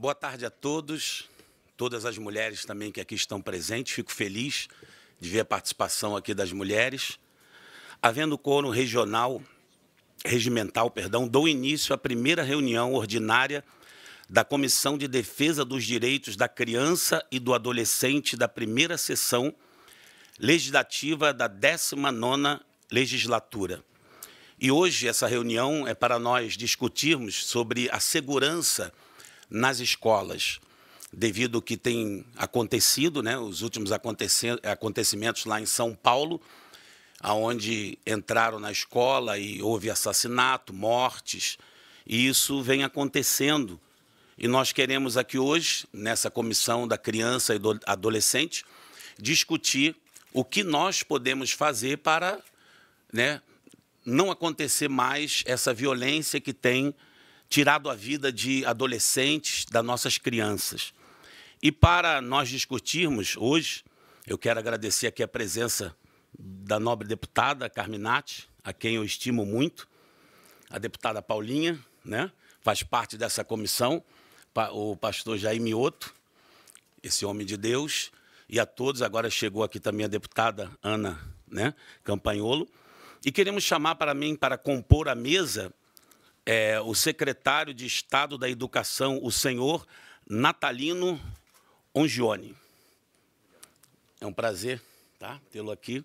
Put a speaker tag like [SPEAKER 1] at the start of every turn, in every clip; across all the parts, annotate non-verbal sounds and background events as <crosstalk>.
[SPEAKER 1] Boa tarde a todos, todas as mulheres também que aqui estão presentes. Fico feliz de ver a participação aqui das mulheres. Havendo coro regional, regimental, perdão, dou início à primeira reunião ordinária da Comissão de Defesa dos Direitos da Criança e do Adolescente da primeira sessão legislativa da 19ª legislatura. E hoje essa reunião é para nós discutirmos sobre a segurança nas escolas, devido ao que tem acontecido, né, os últimos acontecimentos lá em São Paulo, aonde entraram na escola e houve assassinato, mortes, e isso vem acontecendo. E nós queremos aqui hoje, nessa comissão da criança e do adolescente, discutir o que nós podemos fazer para né, não acontecer mais essa violência que tem tirado a vida de adolescentes, das nossas crianças. E para nós discutirmos hoje, eu quero agradecer aqui a presença da nobre deputada Carminati, a quem eu estimo muito, a deputada Paulinha, né? faz parte dessa comissão, o pastor Jair Mioto, esse homem de Deus, e a todos. Agora chegou aqui também a deputada Ana né? Campanholo. E queremos chamar para mim, para compor a mesa, é, o secretário de Estado da Educação, o senhor Natalino Ongione. É um prazer tá, tê-lo aqui.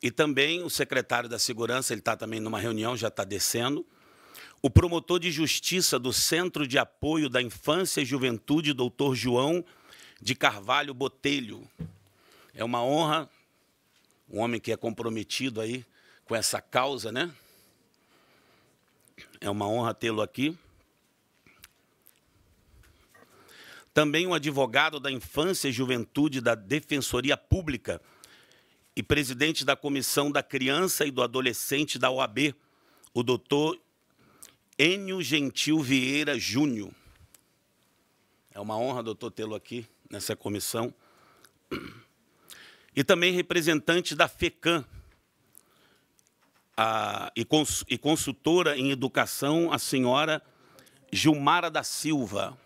[SPEAKER 1] E também o secretário da Segurança, ele está também numa reunião, já está descendo. O promotor de justiça do Centro de Apoio da Infância e Juventude, doutor João de Carvalho Botelho. É uma honra, um homem que é comprometido aí com essa causa, né? É uma honra tê-lo aqui. Também um advogado da Infância e Juventude da Defensoria Pública e presidente da Comissão da Criança e do Adolescente da OAB, o doutor Enio Gentil Vieira Júnior. É uma honra, doutor, tê-lo aqui nessa comissão. E também representante da FECAM, a, e, cons, e consultora em educação, a senhora Gilmara da Silva.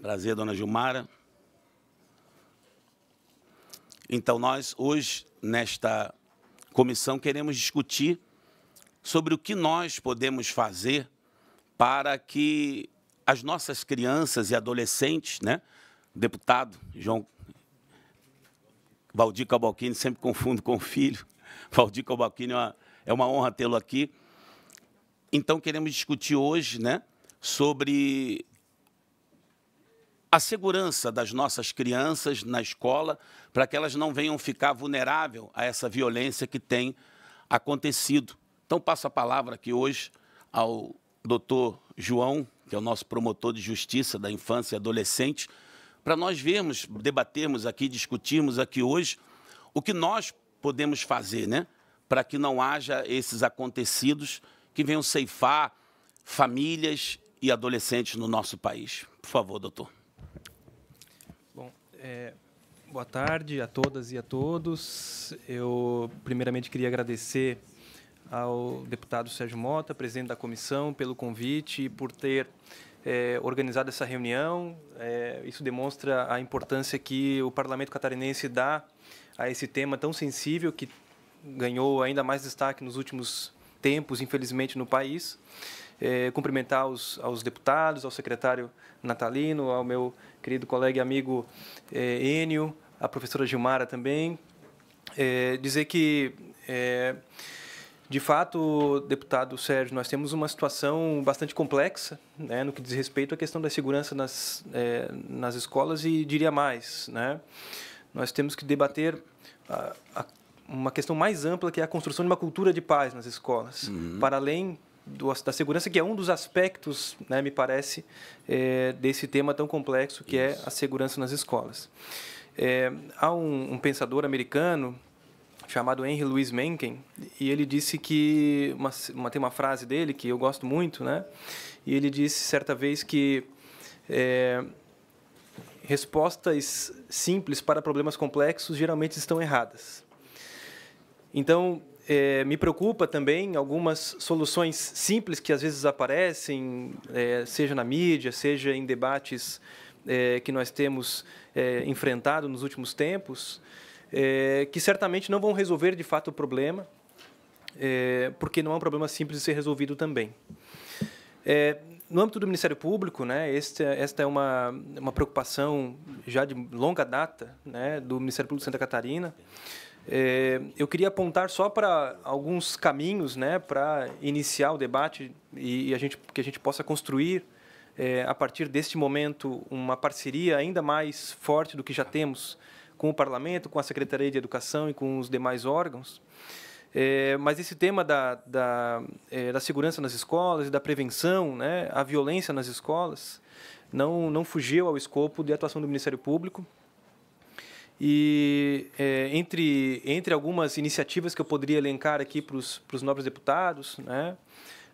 [SPEAKER 1] Prazer, dona Gilmara. Então, nós, hoje, nesta comissão, queremos discutir sobre o que nós podemos fazer para que as nossas crianças e adolescentes, né? deputado João Valdir Cabalquini, sempre confundo com o filho, <laughs> Valdir Cobalcini, é, é uma, honra tê-lo aqui. Então, queremos discutir hoje né, sobre a segurança das nossas crianças na escola, para que elas não venham ficar vulneráveis a essa violência que tem acontecido. Então, passo a palavra aqui hoje ao doutor João, que é o nosso promotor de justiça da infância e adolescente, para nós vermos, debatermos aqui, discutirmos aqui hoje o que nós podemos fazer, né? Para que não haja esses acontecidos que venham ceifar famílias e adolescentes no nosso país. Por favor, doutor.
[SPEAKER 2] Bom, é, boa tarde a todas e a todos. Eu, primeiramente, queria agradecer ao deputado Sérgio Mota, presidente da comissão, pelo convite e por ter é, organizado essa reunião. É, isso demonstra a importância que o parlamento catarinense dá a esse tema tão sensível que ganhou ainda mais destaque nos últimos tempos, infelizmente, no país. É, cumprimentar os, aos deputados, ao secretário Natalino, ao meu querido colega e amigo é, Enio, à professora Gilmara também. É, dizer que, é, de fato, deputado Sérgio, nós temos uma situação bastante complexa né, no que diz respeito à questão da segurança nas, é, nas escolas e diria mais, né? nós temos que debater a, ah, a, uma questão mais ampla, que é a construção de uma cultura de paz nas escolas, uhum. para além do, da segurança, que é um dos aspectos, né, me parece, é, desse tema tão complexo que é Isso. é a segurança nas escolas. É, há um, um pensador americano chamado Henry Louis Mencken, e ele disse que uma, uma, tem uma frase dele que eu gosto muito, né? E ele disse certa vez que é, respostas simples para problemas complexos geralmente estão erradas. Então, é, me preocupa também algumas soluções simples que às vezes aparecem, é, seja na mídia, seja em debates é, que nós temos é, enfrentado nos últimos tempos, é, que certamente não vão resolver de fato o problema, é, porque não é um problema simples de ser resolvido também no âmbito do Ministério Público, né, é, esta é uma, uma preocupação já de longa data né, do Ministério Público de Santa Catarina. É, eu queria apontar só para alguns caminhos né, para iniciar o debate e, e, a gente, que a gente possa construir, é, a partir deste momento, uma parceria ainda mais forte do que já temos com o Parlamento, com a Secretaria de Educação e com os demais órgãos. É, mas esse tema da, da, é, da segurança nas escolas e da prevenção né, à violência nas escolas não, não fugiu ao escopo de atuação do Ministério Público. E é, entre, entre algumas iniciativas que eu poderia elencar aqui para os nobres deputados, né,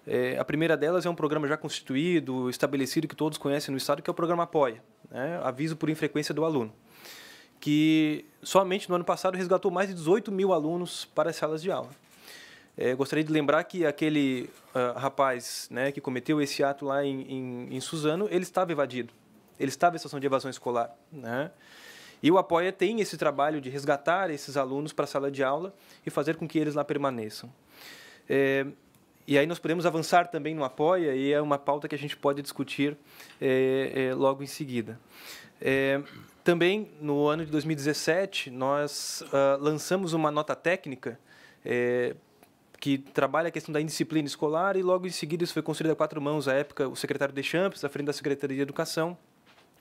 [SPEAKER 2] é, a primeira delas é um programa já constituído, estabelecido, que todos conhecem no Estado, que é o programa Apoia né, Aviso por Infrequência do Aluno que somente no ano passado resgatou mais de 18 mil alunos para as salas de aula. É, gostaria de lembrar que aquele uh, rapaz né, que cometeu esse ato lá em, em, em, Suzano, ele estava evadido, ele estava em situação de evasão escolar. Né? E o Apoia tem esse trabalho de resgatar esses alunos para a sala de aula e fazer com que eles lá permaneçam. É, e aí nós podemos avançar também no Apoia, e é uma pauta que a gente pode discutir é, é, logo em seguida. É, também, no ano de 2017, nós uh, lançamos uma nota técnica é, que trabalha a questão da indisciplina escolar e logo em seguida isso foi construído a quatro mãos, à época, o secretário Deschamps, à frente da Secretaria de Educação,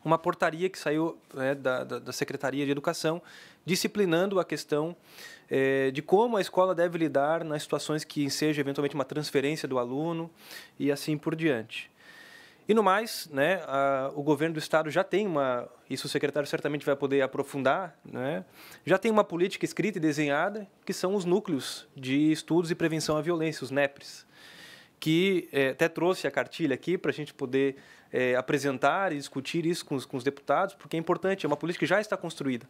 [SPEAKER 2] uma portaria que saiu né, da, da, Secretaria de Educação disciplinando a questão é, de como a escola deve lidar nas situações que enseja eventualmente uma transferência do aluno e assim por diante. E no mais, né, a, o governo do estado já tem uma, isso o secretário certamente vai poder aprofundar, né, já tem uma política escrita e desenhada que são os núcleos de estudos e prevenção à violência, os NEPRES, que é, até trouxe a cartilha aqui para a gente poder é, apresentar e discutir isso com os, com os deputados, porque é importante, é uma política que já está construída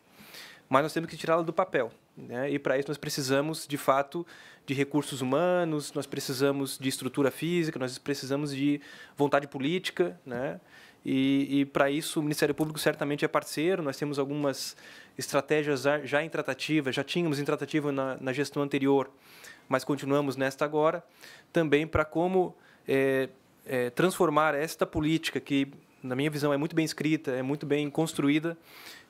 [SPEAKER 2] mas nós temos que tirá-la do papel. Né? E para isso nós precisamos, de fato, de recursos humanos, nós precisamos de estrutura física, nós precisamos de vontade política, né? E, e para isso o Ministério Público certamente é parceiro. Nós temos algumas estratégias já em tratativa, já tínhamos em tratativa na, na gestão anterior, mas continuamos nesta agora, também para como é, é, transformar esta política que, na minha visão, é muito bem escrita, é muito bem construída,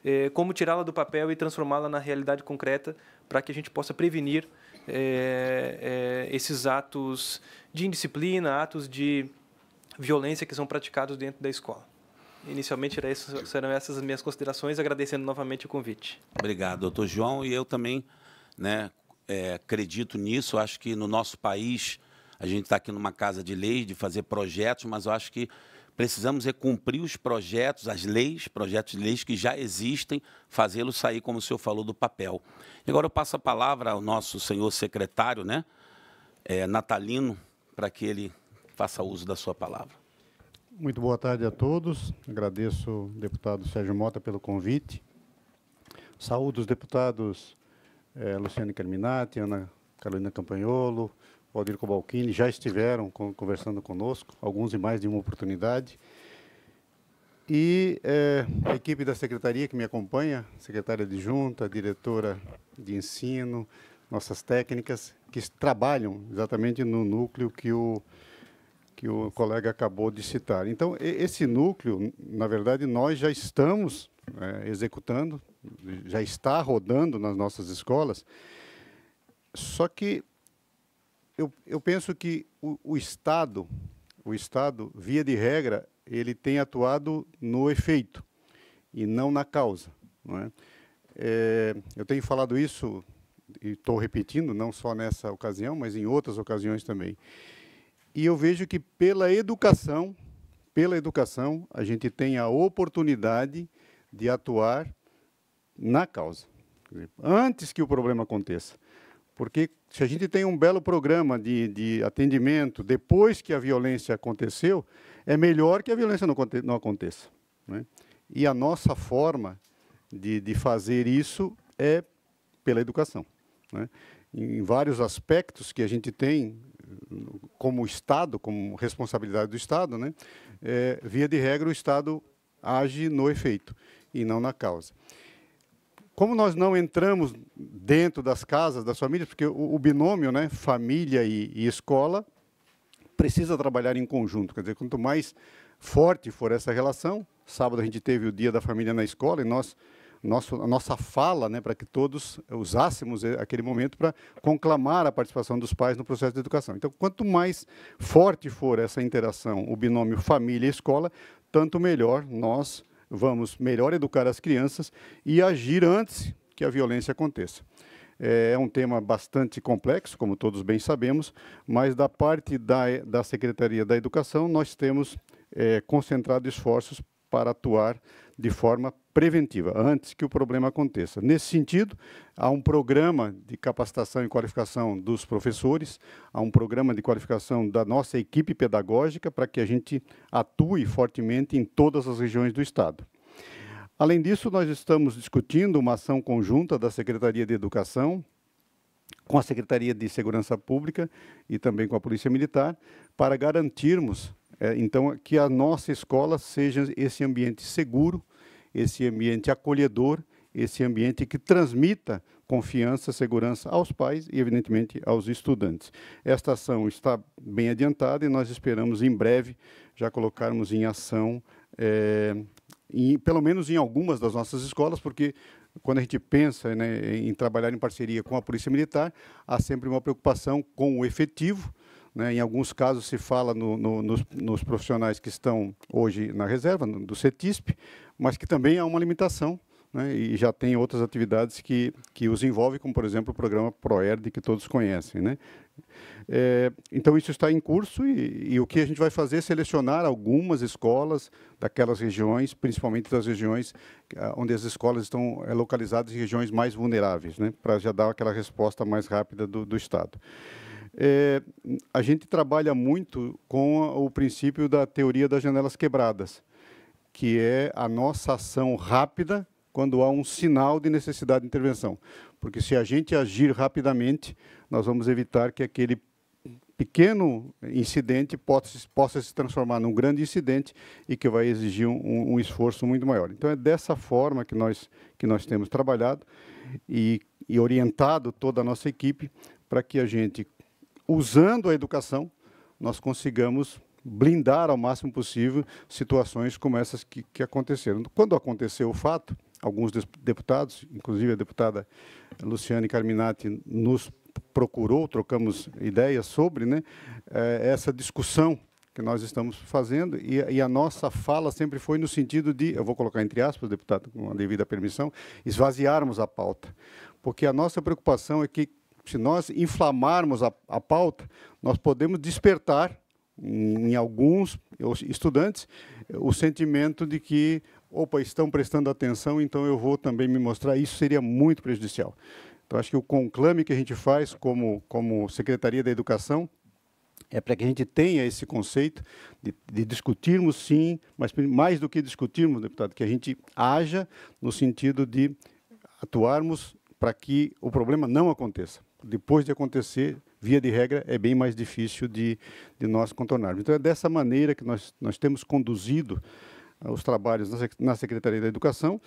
[SPEAKER 2] é, como tirá-la do papel e transformá-la na realidade concreta para que a gente possa prevenir é, é, esses atos de indisciplina, atos de violência que são praticados dentro da escola. Inicialmente era isso, serão essas as minhas considerações, agradecendo novamente o convite.
[SPEAKER 1] Obrigado, doutor João, e eu também né, é, acredito nisso. Acho que no nosso país a gente está aqui numa casa de leis, de fazer projetos, mas eu acho que precisamos é cumprir os projetos, as leis, projetos de leis que já existem, fazê-los sair, como o senhor falou, do papel. E agora eu passo a palavra ao nosso senhor secretário, né, é, Natalino, para que ele faça uso da sua palavra.
[SPEAKER 3] Muito boa tarde a todos. Agradeço ao deputado Sérgio Mota pelo convite. Saúdo os deputados é, Luciane Carminati, Ana Carolina Campanholo, Valdir Cobalcini, já estiveram conversando conosco, alguns em mais de uma oportunidade. E é, a equipe da secretaria que me acompanha, secretária de junta, diretora de ensino, nossas técnicas, que trabalham exatamente no núcleo que o, que o colega acabou de citar. Então, esse núcleo, na verdade, nós já estamos é, executando, já está rodando nas nossas escolas, só que eu, eu penso que o, o Estado, o Estado, via de regra, ele tem atuado no efeito e não na causa. Não é? É, eu tenho falado isso e estou repetindo, não só nessa ocasião, mas em outras ocasiões também. E eu vejo que pela educação, pela educação, a gente tem a oportunidade de atuar na causa, antes que o problema aconteça. Porque se a gente tem um belo programa de, de atendimento depois que a violência aconteceu, é melhor que a violência não, não aconteça. Né? E a nossa forma de, de fazer isso é pela educação. Né? Em vários aspectos que a gente tem como Estado, como responsabilidade do Estado, né? É, via de regra, o Estado age no efeito e não na causa. Como nós não entramos dentro das casas, das famílias, porque o, o binômio, né, família e, e, escola, precisa trabalhar em conjunto. Quer dizer, quanto mais forte for essa relação, sábado a gente teve o dia da família na escola e nós nosso, a nossa fala, né, para que todos usássemos aquele momento para conclamar a participação dos pais no processo de educação. Então, quanto mais forte for essa interação, o binômio família-escola, tanto melhor nós, vamos melhor educar as crianças e agir antes que a violência aconteça. É um tema bastante complexo, como todos bem sabemos, mas da parte da, da Secretaria da Educação nós temos é, concentrado esforços para atuar de forma preventiva, antes que o problema aconteça. Nesse sentido, há um programa de capacitação e qualificação dos professores, há um programa de qualificação da nossa equipe pedagógica para que a gente atue fortemente em todas as regiões do Estado. Além disso, nós estamos discutindo uma ação conjunta da Secretaria de Educação com a Secretaria de Segurança Pública e também com a Polícia Militar para garantirmos é, então, que a nossa escola seja esse ambiente seguro, esse ambiente acolhedor, esse ambiente que transmita confiança, segurança aos pais e, evidentemente, aos estudantes. Esta ação está bem adiantada e nós esperamos, em breve, já colocarmos em ação, é, em, pelo menos em algumas das nossas escolas, porque quando a gente pensa né, em trabalhar em parceria com a Polícia Militar, há sempre uma preocupação com o efetivo, né? Em alguns casos se fala no, no, nos, nos, profissionais que estão hoje na reserva, no, do CETISP, mas que também há uma limitação. Né? E já tem outras atividades que, que os envolvem, como, por exemplo, o programa ProERD, que todos conhecem. Né? É, então, isso está em curso e, e, o que a gente vai fazer é selecionar algumas escolas daquelas regiões, principalmente das regiões ah, onde as escolas estão eh, localizadas em regiões mais vulneráveis, né, para já dar aquela resposta mais rápida do, do Estado. É, a gente trabalha muito com o princípio da teoria das janelas quebradas, que é a nossa ação rápida quando há um sinal de necessidade de intervenção. Porque se a gente agir rapidamente, nós vamos evitar que aquele pequeno incidente possa, possa se transformar num grande incidente e que vai exigir um, um, esforço muito maior. Então é dessa forma que nós que nós temos trabalhado e, e orientado toda a nossa equipe para que a gente usando a educação, nós consigamos blindar ao máximo possível situações como essas que, que aconteceram. Quando aconteceu o fato, alguns deputados, inclusive a deputada Luciane Carminati, nos procurou, trocamos ideias sobre né, eh, essa discussão que nós estamos fazendo, e, e, a nossa fala sempre foi no sentido de, eu vou colocar entre aspas, deputado, com a devida permissão, esvaziarmos a pauta. Porque a nossa preocupação é que se nós inflamarmos a, a pauta, nós podemos despertar em alguns estudantes o sentimento de que, opa, estão prestando atenção, então eu vou também me mostrar. Isso seria muito prejudicial. Então, acho que o conclame que a gente faz como, como Secretaria da Educação é para que a gente tenha esse conceito de, de, discutirmos, sim, mas mais do que discutirmos, deputado, que a gente haja no sentido de atuarmos para que o problema não aconteça depois de acontecer, via de regra, é bem mais difícil de, de nós contornarmos. Então, é dessa maneira que nós, nós temos conduzido ah, os trabalhos na Secretaria da Educação,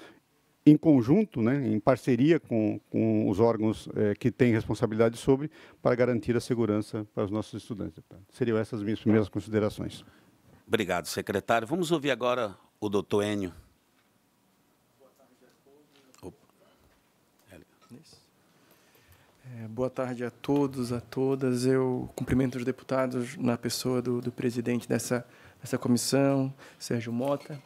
[SPEAKER 3] em conjunto, né, em parceria com, com os órgãos eh, que têm responsabilidade sobre, para garantir a segurança para os nossos estudantes. Tá? Seriam essas minhas primeiras considerações.
[SPEAKER 1] Obrigado, secretário. Vamos ouvir agora o doutor Enio.
[SPEAKER 4] É, boa tarde a todos, a todas. Eu cumprimento os deputados na pessoa do, do presidente dessa, dessa comissão, Sérgio Mota.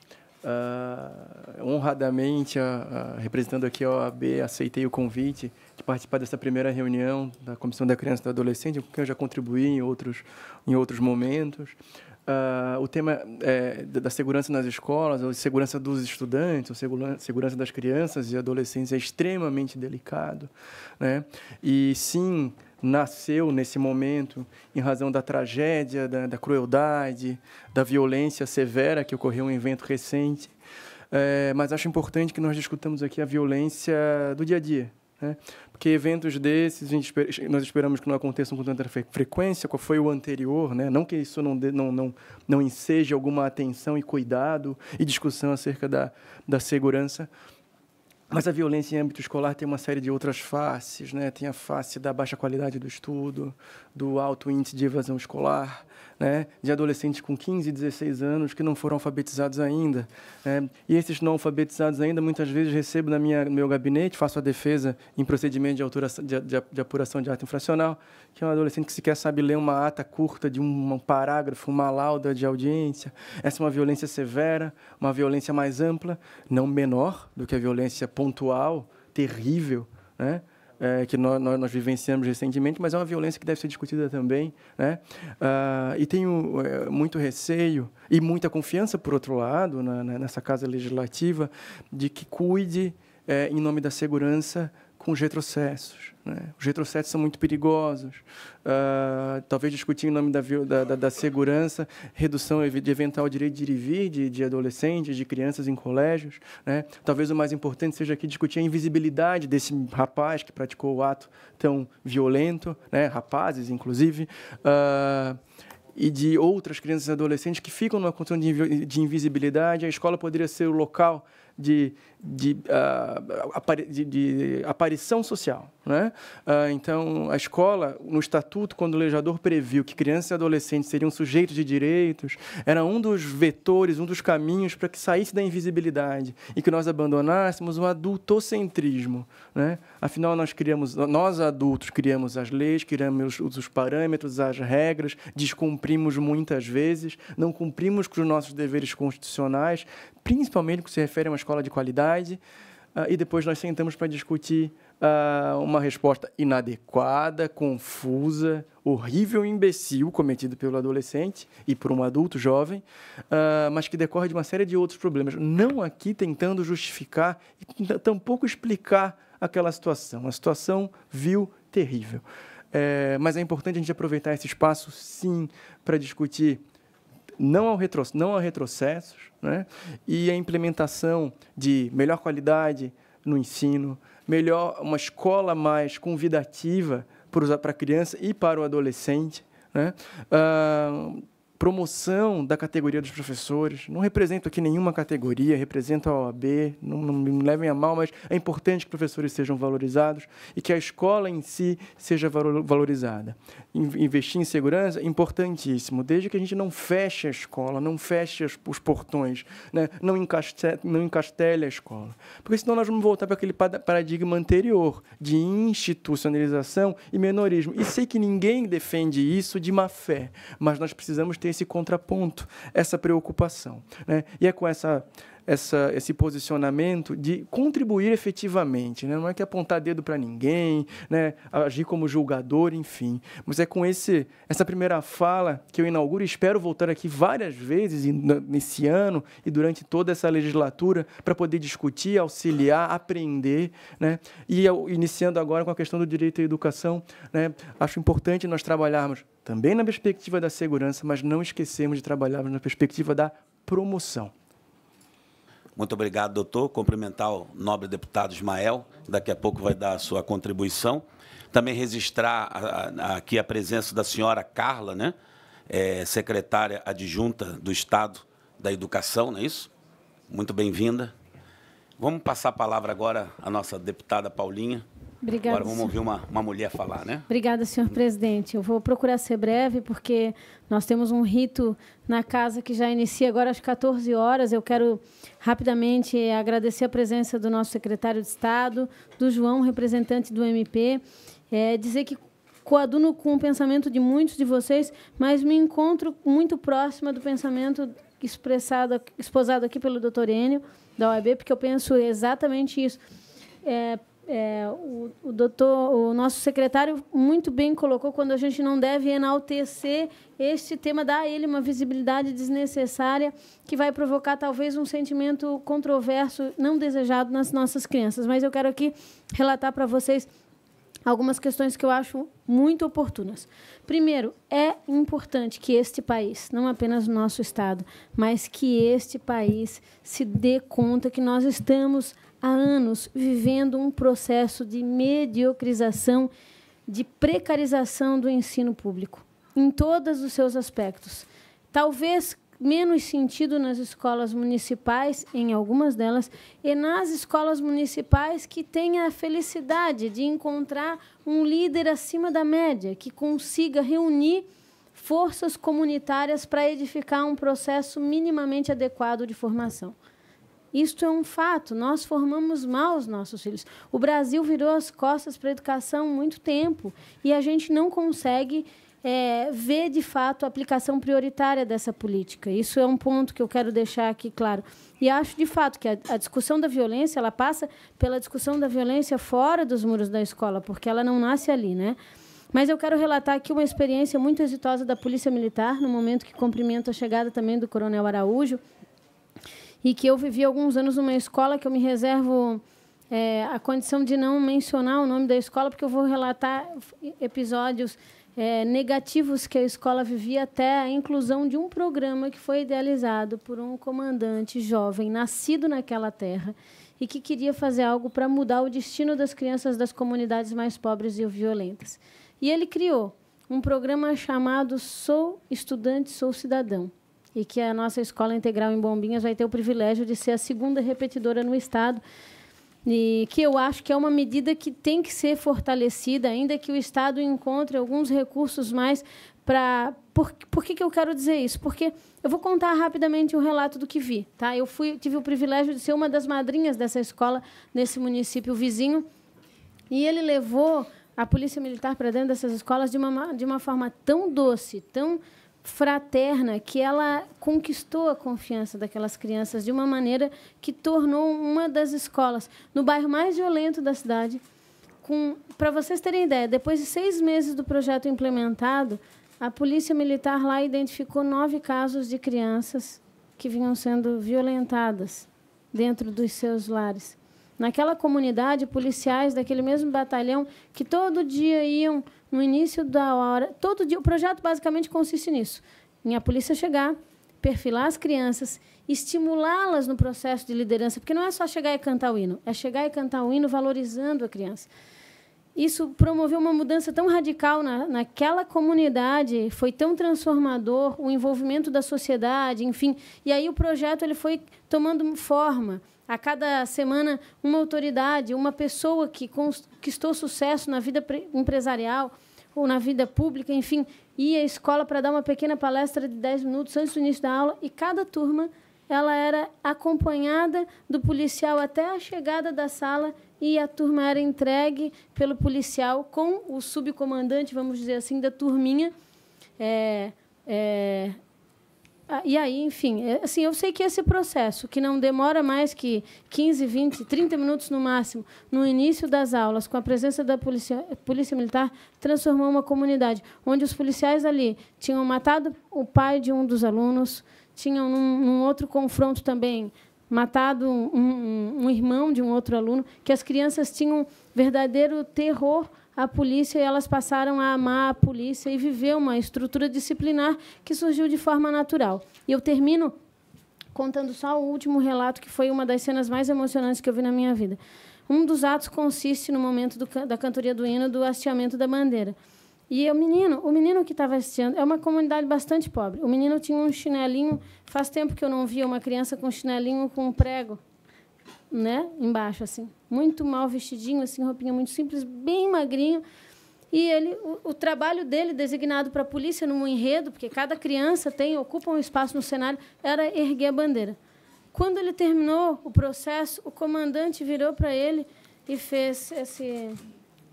[SPEAKER 4] Uh, honradamente, uh, uh, representando aqui a OAB, aceitei o convite de participar dessa primeira reunião da Comissão da Criança e do Adolescente, com quem eu já contribuí em outros, em outros momentos uh, o tema é, da segurança nas escolas, a segurança dos estudantes, a segurança das crianças e adolescentes é extremamente delicado, né? E sim nasceu nesse momento em razão da tragédia, da, da crueldade, da violência severa que ocorreu um evento recente. É, mas acho importante que nós discutamos aqui a violência do dia a dia, né? que eventos desses nós esperamos que não aconteçam com tanta frequência, qual foi o anterior, né? não que isso não, não, não, não enseje alguma atenção e cuidado e discussão acerca da, da segurança, mas a violência em âmbito escolar tem uma série de outras faces, né? Tem a face da baixa qualidade do estudo, do alto índice de evasão escolar, né, de adolescentes com 15, 16 anos que não foram alfabetizados ainda. Né. e esses não alfabetizados ainda, muitas vezes, recebo na minha, no meu gabinete, faço a defesa em procedimento de, de, de, de apuração de ato infracional, que é um adolescente que sequer sabe ler uma ata curta de um, um parágrafo, uma lauda de audiência. Essa é uma violência severa, uma violência mais ampla, não menor do que a violência pontual, terrível, né? é, que nós, nós, nós, vivenciamos recentemente, mas é uma violência que deve ser discutida também, né? Ah, e tenho é, muito receio e muita confiança, por outro lado, na, nessa casa legislativa, de que cuide é, em nome da segurança com os retrocessos. Né? Os retrocessos são muito perigosos. Uh, talvez discutir em nome da, da, da, segurança, redução de eventual direito de ir e vir de, de adolescentes, de crianças em colégios. Né? Talvez o mais importante seja aqui discutir a invisibilidade desse rapaz que praticou o ato tão violento, né? rapazes, inclusive. Uh, e de outras crianças e adolescentes que ficam numa condição de invisibilidade. A escola poderia ser o local de de, uh, de, de aparição social. Né? Uh, então, a escola, no estatuto, quando o legislador previu que crianças e adolescentes seriam sujeitos de direitos, era um dos vetores, um dos caminhos para que saísse da invisibilidade e que nós abandonássemos o adultocentrismo. Né? Afinal, nós criamos, nós adultos criamos as leis, criamos os parâmetros, as regras, descumprimos muitas vezes, não cumprimos com os nossos deveres constitucionais, principalmente no que se refere a uma escola de qualidade ah, e depois nós sentamos para discutir ah, uma resposta inadequada, confusa, horrível imbecil cometido pelo adolescente e por um adulto jovem, ah, mas que decorre de uma série de outros problemas. Não aqui tentando justificar e tampouco explicar aquela situação. A situação vil, terrível. Eh, mas é importante a gente aproveitar esse espaço, sim, para discutir não, ao retro, não a retrocessos, né? e a implementação de melhor qualidade no ensino, melhor uma escola mais convidativa para a criança e para o adolescente, né? Uh, promoção da categoria dos professores. Não represento aqui nenhuma categoria, represento a OAB, não, não, me levem a mal, mas é importante que professores sejam valorizados e que a escola em si seja valorizada. Investir em segurança é importantíssimo, desde que a gente não feche a escola, não feche os portões, né? não, encastelhe, não encastele a escola. Porque senão nós vamos voltar para aquele paradigma anterior de institucionalização e menorismo. E sei que ninguém defende isso de má fé, mas nós precisamos ter esse contraponto, essa preocupação. Né? E é com essa, essa, esse posicionamento de contribuir efetivamente, né? não é que apontar dedo para ninguém, né? agir como julgador, enfim. Mas é com esse, essa primeira fala que eu inauguro e espero voltar aqui várias vezes nesse ano e durante toda essa legislatura para poder discutir, auxiliar, aprender. Né? E iniciando agora com a questão do direito à educação, né? acho importante nós trabalharmos também na perspectiva da segurança, mas não esquecemos de trabalharmos na perspectiva da promoção.
[SPEAKER 1] Muito obrigado, doutor. Cumprimentar o nobre deputado Ismael, daqui a pouco vai dar a sua contribuição. Também registrar aqui a presença da senhora Carla, né? É, secretária adjunta do Estado da Educação, não é isso? Muito bem-vinda. Vamos passar a palavra agora à nossa deputada Paulinha,
[SPEAKER 5] Obrigada, Agora vamos ouvir
[SPEAKER 1] uma, uma mulher falar, né?
[SPEAKER 5] Obrigada, senhor presidente. Eu vou procurar ser breve, porque nós temos um rito na casa que já inicia agora às 14 horas. Eu quero rapidamente agradecer a presença do nosso secretário de Estado, do João, representante do MP, é, dizer que coaduno com o pensamento de muitos de vocês, mas me encontro muito próxima do pensamento expressado, exposado aqui pelo doutor Enio, da OAB, porque eu penso exatamente isso. É, é, o, o, doutor, o nosso secretário muito bem colocou quando a gente não deve enaltecer este tema, dar a ele uma visibilidade desnecessária que vai provocar talvez um sentimento controverso não desejado nas nossas crianças. Mas eu quero aqui relatar para vocês algumas questões que eu acho muito oportunas. Primeiro, é importante que este país, não apenas o nosso Estado, mas que este país se dê conta que nós estamos há anos vivendo um processo de mediocrização, de precarização do ensino público, em todos os seus aspectos. Talvez menos sentido nas escolas municipais, em algumas delas, e nas escolas municipais que têm a felicidade de encontrar um líder acima da média, que consiga reunir forças comunitárias para edificar um processo minimamente adequado de formação. Isto é um fato. Nós formamos mal os nossos filhos. O Brasil virou as costas para a educação há muito tempo e a gente não consegue é, ver de fato a aplicação prioritária dessa política. Isso é um ponto que eu quero deixar aqui claro. E acho de fato que a, a, discussão da violência ela passa pela discussão da violência fora dos muros da escola, porque ela não nasce ali, né? Mas eu quero relatar aqui uma experiência muito exitosa da Polícia Militar, no momento que cumprimento a chegada também do Coronel Araújo, e que eu vivi alguns anos numa escola que eu me reservo é, a condição de não mencionar o nome da escola, porque eu vou relatar episódios é, negativos que a escola vivia até a inclusão de um programa que foi idealizado por um comandante jovem nascido naquela terra e que queria fazer algo para mudar o destino das crianças das comunidades mais pobres e violentas. E ele criou um programa chamado Sou Estudante, Sou Cidadão e que a nossa escola integral em Bombinhas vai ter o privilégio de ser a segunda repetidora no estado e que eu acho que é uma medida que tem que ser fortalecida, ainda que o Estado encontre alguns recursos mais para. Por, por que, que eu quero dizer isso? Porque eu vou contar rapidamente um relato do que vi. Tá? Eu fui, tive o privilégio de ser uma das madrinhas dessa escola nesse município vizinho, e ele levou a polícia militar para dentro dessas escolas de uma, de uma forma tão doce, tão fraterna que ela conquistou a confiança daquelas crianças de uma maneira que tornou uma das escolas no bairro mais violento da cidade. Para vocês terem ideia, depois de seis meses do projeto implementado, a polícia militar lá identificou nove casos de crianças que vinham sendo violentadas dentro dos seus lares. Naquela comunidade, policiais daquele mesmo batalhão que todo dia iam no início da hora, todo dia, o projeto basicamente consiste nisso, em a polícia chegar, perfilar as crianças, estimulá-las no processo de liderança, porque não é só chegar e cantar o hino, é chegar e cantar o hino valorizando a criança. Isso promoveu uma mudança tão radical na, naquela comunidade, foi tão transformador o envolvimento da sociedade, enfim. E aí o projeto ele foi tomando forma a cada semana uma autoridade, uma pessoa que conquistou sucesso na vida empresarial ou na vida pública, enfim, ia à escola para dar uma pequena palestra de 10 minutos antes do início da aula e cada turma ela era acompanhada do policial até a chegada da sala e a turma era entregue pelo policial com o subcomandante, vamos dizer assim, da turminha. É, é, ah, e aí, enfim, é, assim, eu sei que esse processo, que não demora mais que 15, 20, 30 minutos no máximo, no início das aulas, com a presença da polícia, polícia militar, transformou uma comunidade, onde os policiais ali tinham matado o pai de um dos alunos, tinham, num, num outro confronto também, matado um, um, um irmão de um outro aluno, que as crianças tinham verdadeiro terror a polícia e elas passaram a amar a polícia e viver uma estrutura disciplinar que surgiu de forma natural. E eu termino contando só o último relato, que foi uma das cenas mais emocionantes que eu vi na minha vida. Um dos atos consiste no momento do, da cantoria do hino do hasteamento da bandeira. E o menino, o menino que estava assistindo, é uma comunidade bastante pobre. O menino tinha um chinelinho, faz tempo que eu não via uma criança com chinelinho com um prego né? Embaixo, assim. Muito mal vestidinho, assim, roupinha muito simples, bem magrinho. E ele, o, o trabalho dele, designado para a polícia num enredo, porque cada criança tem, ocupa um espaço no cenário, era erguer a bandeira. Quando ele terminou o processo, o comandante virou para ele e fez esse,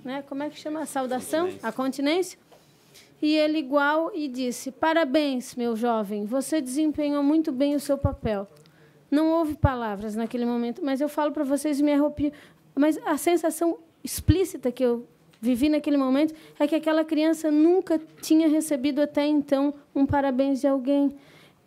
[SPEAKER 5] né, como é que chama? A saudação, a continência. E ele igual e disse: "Parabéns, meu jovem, você desempenhou muito bem o seu papel. Não houve palavras naquele momento, mas eu falo para vocês e me arrepio. Mas a sensação explícita que eu vivi naquele momento é que aquela criança nunca tinha recebido até então um parabéns de alguém.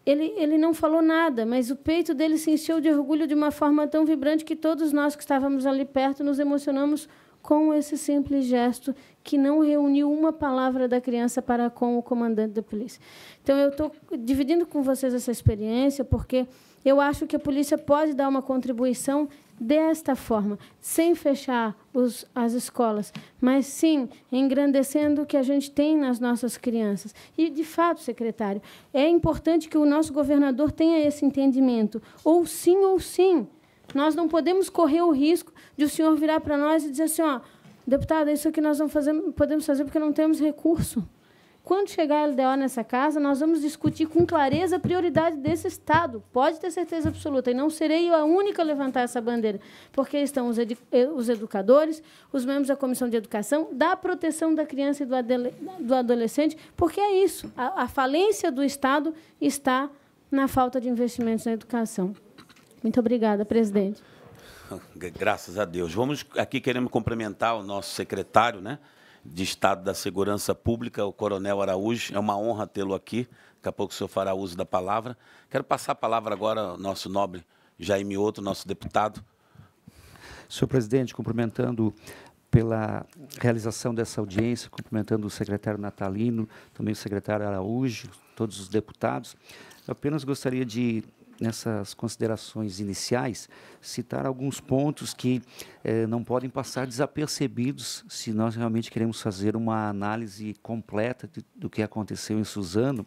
[SPEAKER 5] Ele, ele não falou nada, mas o peito dele se encheu de orgulho de uma forma tão vibrante que todos nós que estávamos ali perto nos emocionamos com esse simples gesto que não reuniu uma palavra da criança para com o comandante da polícia. Então, eu estou dividindo com vocês essa experiência porque eu acho que a polícia pode dar uma contribuição desta forma, sem fechar os, as escolas, mas sim engrandecendo o que a gente tem nas nossas crianças. E, de fato, secretário, é importante que o nosso governador tenha esse entendimento. Ou sim, ou sim. Nós não podemos correr o risco de o senhor virar para nós e dizer assim, ó, deputada, isso que nós não fazer podemos fazer porque não temos recurso. Quando chegar a LDO nessa casa, nós vamos discutir com clareza a prioridade desse Estado. Pode ter certeza absoluta. E não serei eu a única a levantar essa bandeira, porque estão os, edu eh, os educadores, os membros da Comissão de Educação, da proteção da criança e do, do adolescente, porque é isso. A, a falência do Estado está na falta de investimentos na educação. Muito obrigada, presidente.
[SPEAKER 1] <laughs> Graças a Deus. Vamos aqui queremos complementar o nosso secretário, né? de Estado da Segurança Pública, o Coronel Araújo. É uma honra tê-lo aqui. Daqui a pouco o senhor fará uso da palavra. Quero passar a palavra agora ao nosso nobre Jaime Mioto nosso deputado.
[SPEAKER 6] Senhor presidente, cumprimentando pela realização dessa audiência, cumprimentando o secretário Natalino, também o secretário Araújo, todos os deputados. Eu apenas gostaria de nessas considerações iniciais, citar alguns pontos que eh, não podem passar desapercebidos se nós realmente queremos fazer uma análise completa de, do que aconteceu em Suzano.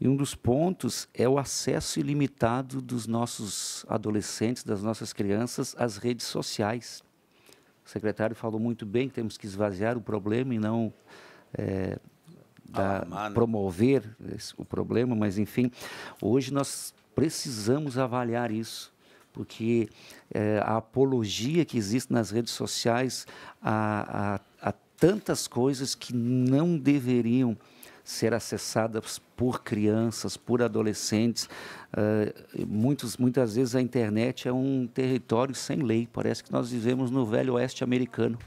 [SPEAKER 6] E um dos pontos é o acesso ilimitado dos nossos adolescentes, das nossas crianças, às redes sociais. O secretário falou muito bem que temos que esvaziar o problema e não. Eh, da, né? promover esse, o problema, mas enfim, hoje nós precisamos avaliar isso, porque é, a apologia que existe nas redes sociais a, a, a tantas coisas que não deveriam ser acessadas por crianças, por adolescentes. Uh, muitos, muitas vezes a internet é um território sem lei, parece que nós vivemos no velho oeste americano.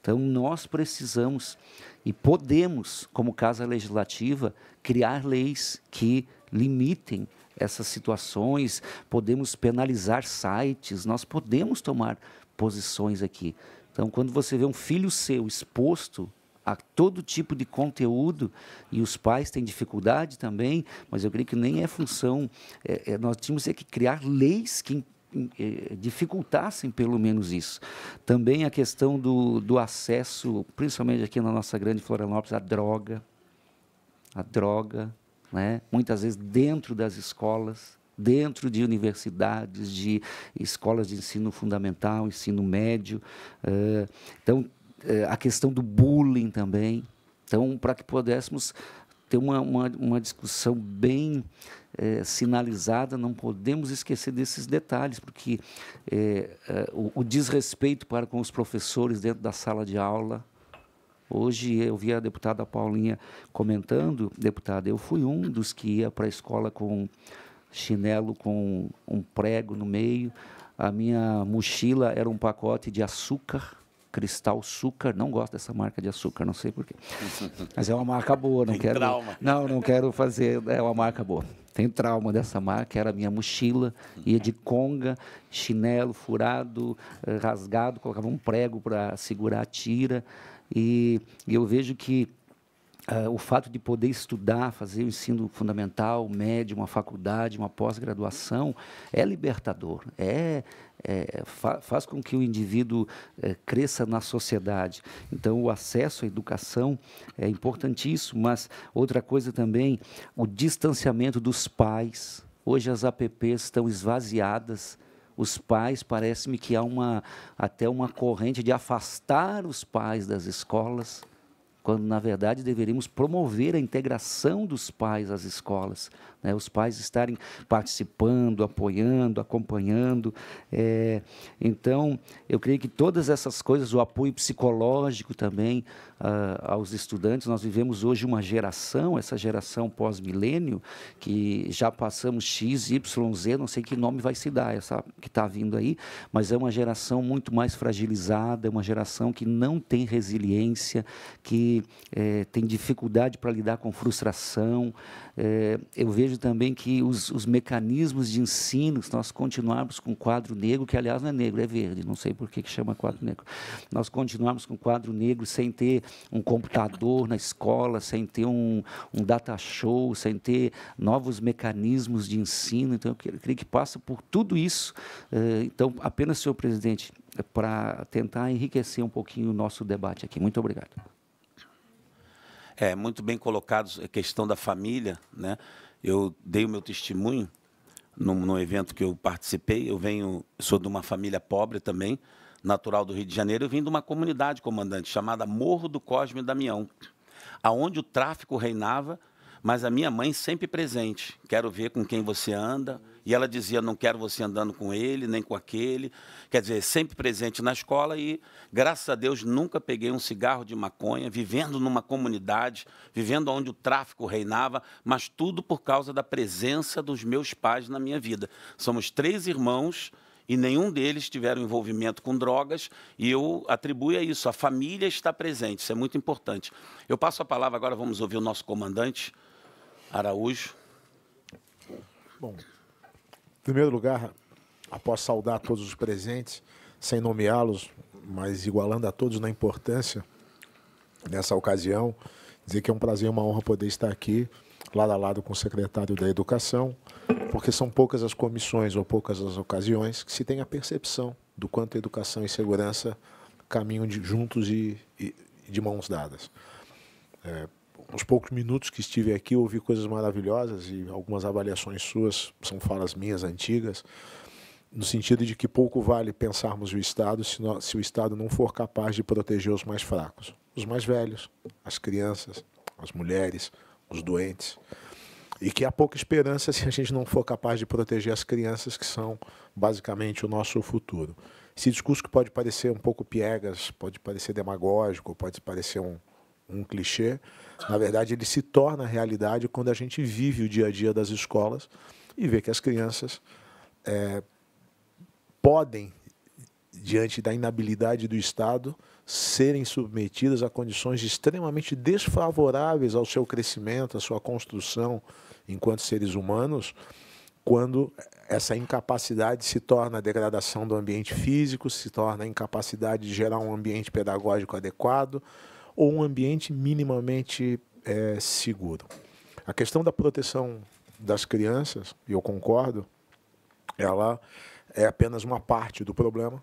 [SPEAKER 6] Então, nós precisamos e podemos, como Casa Legislativa, criar leis que limitem essas situações, podemos penalizar sites, nós podemos tomar posições aqui. Então, quando você vê um filho seu exposto a todo tipo de conteúdo e os pais têm dificuldade também, mas eu creio que nem é função. É, é, nós tínhamos é que criar leis que é, dificultassem pelo menos isso. Também a questão do, do acesso, principalmente aqui na nossa grande Florianópolis, à droga. A droga, né? muitas vezes dentro das escolas, dentro de universidades, de escolas de ensino fundamental, ensino médio. Uh, então, uh, a questão do bullying também. Então, para que pudéssemos ter uma, uma, uma discussão bem sinalizada, não podemos esquecer desses detalhes, porque o, o desrespeito para com os professores dentro da sala de aula, Hoje eu vi a deputada Paulinha comentando, deputada, eu fui um dos que ia para a escola com chinelo com um prego no meio, a minha mochila era um pacote de açúcar, cristal açúcar, não gosto dessa marca de açúcar, não sei porquê. <laughs> Mas é uma marca boa, não Tem quero. Trauma. Não, não quero fazer, é uma marca boa. Tem trauma dessa marca, era a minha mochila, ia de conga, chinelo furado, eh, rasgado, colocava um prego para segurar a tira. E, e eu vejo que uh, o fato de poder estudar, fazer o ensino fundamental, médio, uma faculdade, uma pós-graduação, é libertador, é, é, fa faz com que o indivíduo é, cresça na sociedade. Então, o acesso à educação é importantíssimo, mas outra coisa também, o distanciamento dos pais. Hoje as APPs estão esvaziadas os pais, parece-me que há uma, até uma corrente de afastar os pais das escolas, quando na verdade deveríamos promover a integração dos pais às escolas, né? os pais estarem participando, apoiando, acompanhando. É, então, eu creio que todas essas coisas, o apoio psicológico também uh, aos estudantes, nós vivemos hoje uma geração, essa geração pós-milênio, que já passamos X, Y, Z, não sei que nome vai se dar, essa que está vindo aí, mas é uma geração muito mais fragilizada, é uma geração que não tem resiliência, que é, tem dificuldade para lidar com frustração. É, eu vejo também que os, os mecanismos de ensino, se nós continuarmos com quadro negro, que aliás não é negro, é verde, não sei por que, que chama quadro negro, nós continuarmos com quadro negro sem ter um computador na escola, sem ter um, um data show, sem ter novos mecanismos de ensino. Então, eu creio que passa por tudo isso. Eh, então, apenas, senhor presidente, eh, para tentar enriquecer um pouquinho o nosso debate aqui. Muito obrigado.
[SPEAKER 1] É, muito bem colocados a questão da família, né? eu dei o meu testemunho num, num evento que eu participei. Eu venho, sou de uma família pobre também, natural do Rio de Janeiro. Eu vim de uma comunidade, comandante, chamada Morro do Cosme Damião, aonde o tráfico reinava, mas a minha mãe sempre presente. Quero ver com quem você anda e ela dizia: não quero você andando com ele, nem com aquele. Quer dizer, sempre presente na escola e, graças a Deus, nunca peguei um cigarro de maconha, vivendo numa comunidade, vivendo onde o tráfico reinava, mas tudo por causa da presença dos meus pais na minha vida. Somos três irmãos e nenhum deles tiveram envolvimento com drogas, e eu atribuo a isso, a família está presente, isso é muito importante. Eu passo a palavra agora, vamos ouvir o nosso comandante Araújo.
[SPEAKER 7] Bom, primeiro lugar, após saudar todos os presentes, sem nomeá-los, mas igualando a todos na importância dessa ocasião, dizer que é um prazer, uma honra poder estar aqui, lado a lado com o secretário da Educação, porque são poucas as comissões ou poucas as ocasiões que se tem a percepção do quanto educação e segurança caminham de, juntos e, e de mãos dadas. É, nos poucos minutos que estive aqui, ouvi coisas maravilhosas e algumas avaliações suas são falas minhas antigas, no sentido de que pouco vale pensarmos o Estado se, se o Estado não for capaz de proteger os mais fracos, os mais velhos, as crianças, as mulheres, os doentes. E que há pouca esperança se a gente não for capaz de proteger as crianças, que são basicamente o nosso futuro. Esse discurso que pode parecer um pouco piegas, pode parecer demagógico, pode parecer um, um clichê. Na verdade, ele se torna realidade quando a gente vive o dia a dia das escolas e vê que as crianças é, podem, diante da inabilidade do Estado, serem submetidas a condições extremamente desfavoráveis ao seu crescimento, à sua construção enquanto seres humanos, quando essa incapacidade se torna a degradação do ambiente físico, se torna a incapacidade de gerar um ambiente pedagógico adequado, ou um ambiente minimamente é, seguro. A questão da proteção das crianças, e eu concordo, ela é apenas uma parte do problema.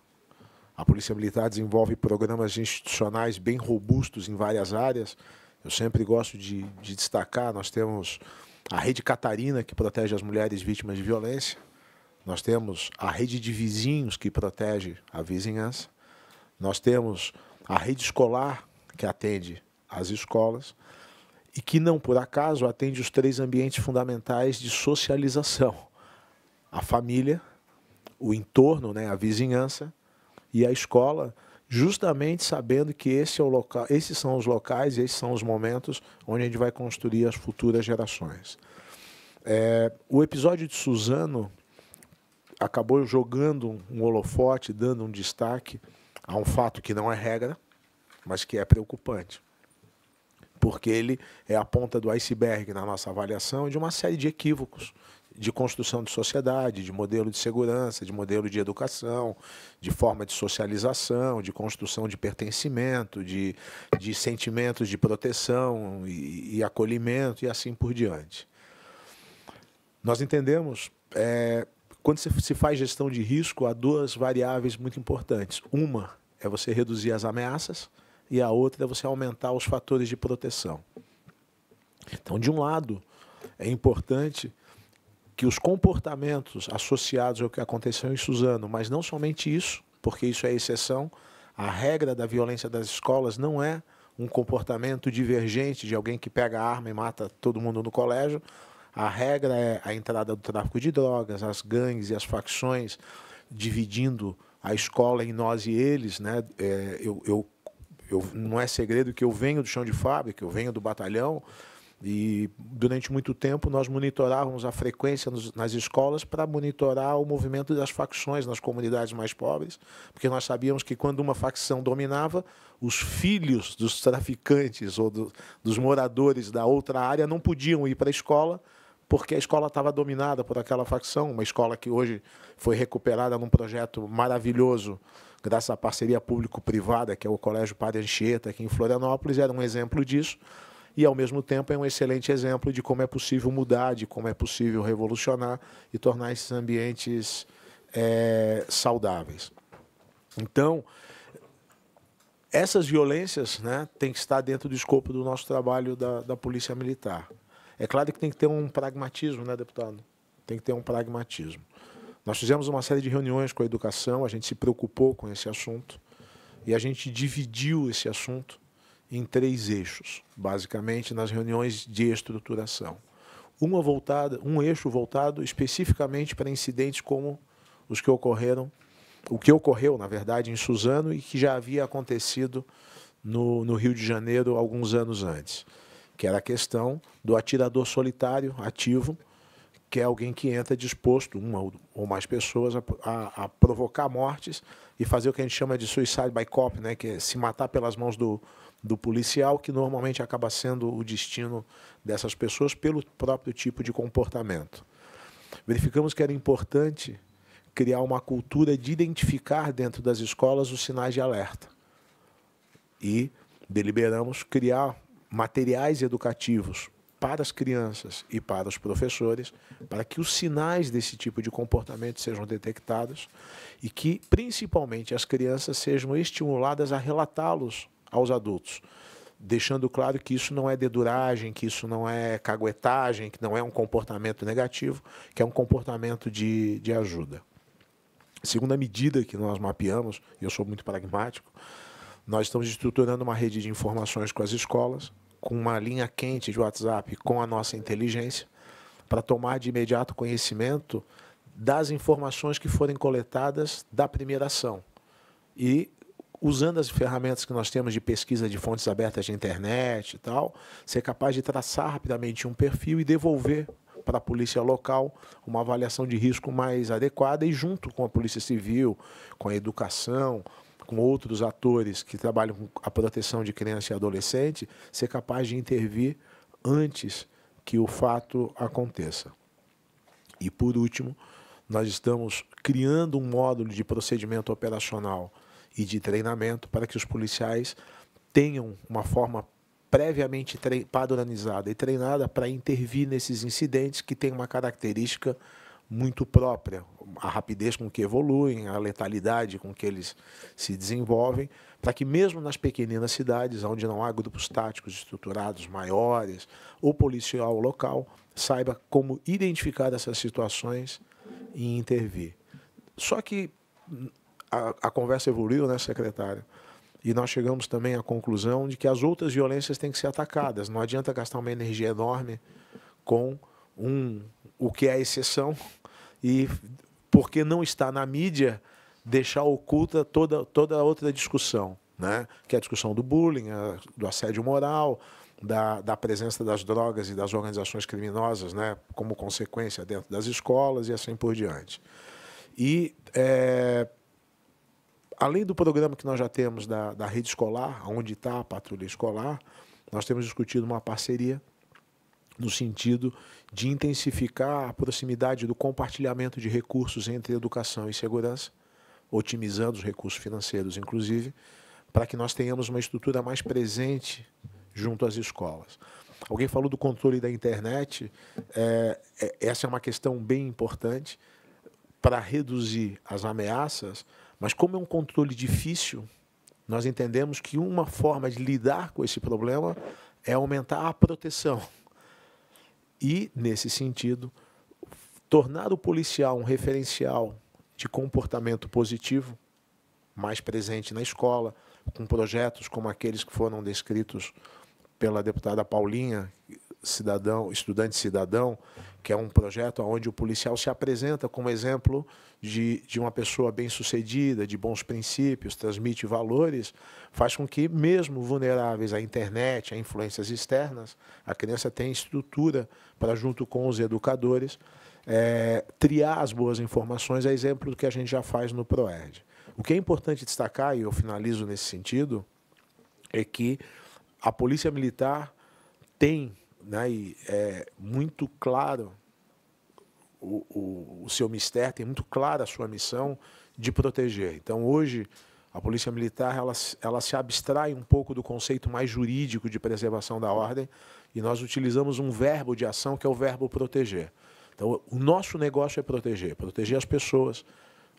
[SPEAKER 7] A Polícia Militar desenvolve programas institucionais bem robustos em várias áreas. Eu sempre gosto de, de destacar: nós temos a Rede Catarina, que protege as mulheres vítimas de violência, nós temos a Rede de Vizinhos, que protege a vizinhança, nós temos a Rede Escolar, que atende as escolas e que não por acaso atende os três ambientes fundamentais de socialização: a família, o entorno, né, a vizinhança e a escola, justamente sabendo que esse é o local, esses são os locais, esses são os momentos onde a gente vai construir as futuras gerações. É, o episódio de Suzano acabou jogando um holofote, dando um destaque a um fato que não é regra, mas que é preocupante. Porque ele é a ponta do iceberg na nossa avaliação de uma série de equívocos de construção de sociedade, de modelo de segurança, de modelo de educação, de forma de socialização, de construção de pertencimento, de, de sentimentos de proteção e, e acolhimento e assim por diante. Nós entendemos, é, quando se faz gestão de risco, há duas variáveis muito importantes. Uma é você reduzir as ameaças, e a outra é você aumentar os fatores de proteção. Então, de um lado, é importante que os comportamentos associados ao que aconteceu em Suzano, mas não somente isso, porque isso é exceção, a regra da violência das escolas não é um comportamento divergente de alguém que pega a arma e mata todo mundo no colégio. A regra é a entrada do tráfico de drogas, as gangues e as facções dividindo a escola em nós e eles. Né? É, eu, eu eu, não é segredo que eu venho do chão de fábrica, eu venho do batalhão, e durante muito tempo nós monitorávamos a frequência nos, nas escolas para monitorar o movimento das facções nas comunidades mais pobres, porque nós sabíamos que quando uma facção dominava, os filhos dos traficantes ou do, dos moradores da outra área não podiam ir para a escola porque a escola estava dominada por aquela facção, uma escola que hoje foi recuperada num projeto maravilhoso, graças à parceria público-privada, que é o Colégio Padre Anchieta, aqui em Florianópolis, era um exemplo disso, e, ao mesmo tempo, é um excelente exemplo de como é possível mudar, de como é possível revolucionar e tornar esses ambientes é, saudáveis. Então, essas violências né, têm que estar dentro do escopo do nosso trabalho da, da Polícia Militar. É claro que tem que ter um pragmatismo, né, deputado? Tem que ter um pragmatismo. Nós fizemos uma série de reuniões com a educação, a gente se preocupou com esse assunto e a gente dividiu esse assunto em três eixos, basicamente nas reuniões de estruturação. Uma voltada, um eixo voltado especificamente para incidentes como os que ocorreram, o que ocorreu, na verdade, em Suzano e que já havia acontecido no, no Rio de Janeiro alguns anos antes que era a questão do atirador solitário ativo, que é alguém que entra disposto, uma ou mais pessoas, a, a, a provocar mortes e fazer o que a gente chama de suicide by cop, né, que é se matar pelas mãos do, do policial, que normalmente acaba sendo o destino dessas pessoas pelo próprio tipo de comportamento. Verificamos que era importante criar uma cultura de identificar dentro das escolas os sinais de alerta. E deliberamos criar materiais educativos para as crianças e para os professores, para que os sinais desse tipo de comportamento sejam detectados e que, principalmente, as crianças sejam estimuladas a relatá-los aos adultos, deixando claro que isso não é deduragem, que isso não é caguetagem, que não é um comportamento negativo, que é um comportamento de, de ajuda. Segundo a medida que nós mapeamos, e eu sou muito pragmático, nós estamos estruturando uma rede de informações com as escolas, com uma linha quente de WhatsApp com a nossa inteligência para tomar de imediato conhecimento das informações que forem coletadas da primeira ação. E usando as ferramentas que nós temos de pesquisa de fontes abertas de internet e tal, ser capaz de traçar rapidamente um perfil e devolver para a polícia local uma avaliação de risco mais adequada e junto com a polícia civil, com a educação, com outros atores que trabalham com a proteção de criança e adolescente, ser capaz de intervir antes que o fato aconteça. E, por último, nós estamos criando um módulo de procedimento operacional e de treinamento para que os policiais tenham uma forma previamente padronizada e treinada para intervir nesses incidentes que têm uma característica muito própria, a rapidez com que evoluem, a letalidade com que eles se desenvolvem, para que mesmo nas pequeninas cidades, onde não há grupos táticos estruturados maiores, o policial local saiba como identificar essas situações e intervir. Só que a, a conversa evoluiu, né, secretário? E nós chegamos também à conclusão de que as outras violências têm que ser atacadas. Não adianta gastar uma energia enorme com um, o que é exceção e porque não está na mídia deixar oculta toda toda outra discussão, né? Que é a discussão do bullying, a, do assédio moral, da, da, presença das drogas e das organizações criminosas, né, como consequência dentro das escolas e assim por diante. E é, além do programa que nós já temos da, da rede escolar, onde está a patrulha escolar, nós temos discutido uma parceria no sentido de intensificar a proximidade do compartilhamento de recursos entre educação e segurança, otimizando os recursos financeiros, inclusive, para que nós tenhamos uma estrutura mais presente junto às escolas. Alguém falou do controle da internet. É, é essa é uma questão bem importante para reduzir as ameaças, mas como é um controle difícil, nós entendemos que uma forma de lidar com esse problema é aumentar a proteção. E, nesse sentido, tornar o policial um referencial de comportamento positivo, mais presente na escola, com projetos como aqueles que foram descritos pela deputada Paulinha, cidadão, estudante cidadão, que é um projeto onde o policial se apresenta como exemplo de, de uma pessoa bem-sucedida, de bons princípios, transmite valores, faz com que, mesmo vulneráveis à internet, a influências externas, a criança tenha estrutura para, junto com os educadores, é, triar as boas informações, é exemplo do que a gente já faz no PROED. O que é importante destacar, e eu finalizo nesse sentido, é que a Polícia Militar tem né, e é muito claro o, o, o seu mistério, tem muito clara a sua missão de proteger. Então, hoje, a Polícia Militar ela, ela se abstrai um pouco do conceito mais jurídico de preservação da ordem e nós utilizamos um verbo de ação que é o verbo proteger. Então, o nosso negócio é proteger, proteger as pessoas,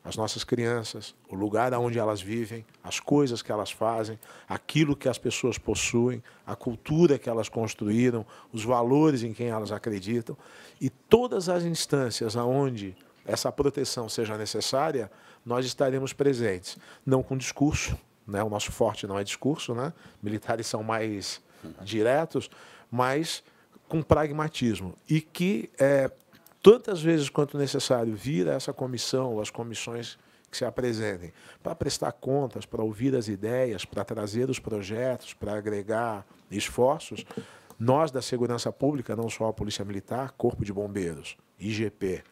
[SPEAKER 7] as nossas crianças, o lugar onde elas vivem, as coisas que elas fazem, aquilo que as pessoas possuem, a cultura que elas construíram, os valores em quem elas acreditam. E todas as instâncias aonde essa proteção seja necessária, nós estaremos presentes. Não com discurso, né? o nosso forte não é discurso, né? militares são mais diretos, mas com pragmatismo. E que é, tantas vezes quanto necessário vir a essa comissão ou as comissões que se apresentem, para prestar contas, para ouvir as ideias, para trazer os projetos, para agregar esforços. Nós da segurança pública, não só a Polícia Militar, Corpo de Bombeiros, IGP,